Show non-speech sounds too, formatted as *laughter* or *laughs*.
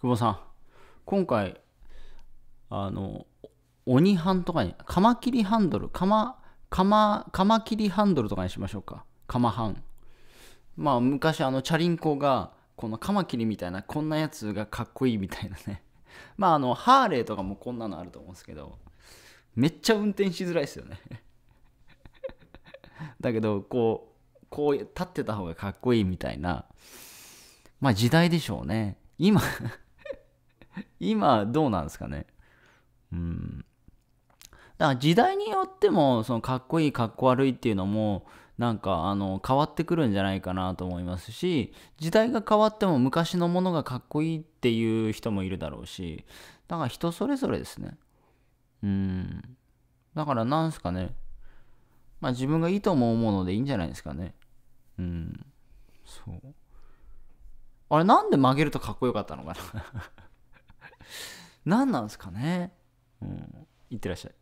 久保さん、今回、あの、鬼半とかに、カマキリハンドル、カマ、カマ、カマキリハンドルとかにしましょうか。カマハン。まあ、昔、あの、チャリンコが、このカマキリみたいな、こんなやつがかっこいいみたいなね。*laughs* まあ、あの、ハーレーとかもこんなのあると思うんですけど、めっちゃ運転しづらいですよね *laughs* だけど、こう、こう立ってた方がかっこいいみたいな、まあ時代でしょうね。今今どうなんですかね。うん。だから時代によっても、そのかっこいい、かっこ悪いっていうのも、なんかあの変わってくるんじゃないかなと思いますし時代が変わっても昔のものがかっこいいっていう人もいるだろうしだから人それぞれですねうんだからなんすかねまあ自分がいいと思うものでいいんじゃないですかねうんそうあれなんで曲げるとかっこよかったのかな何なんですかねうんいってらっしゃい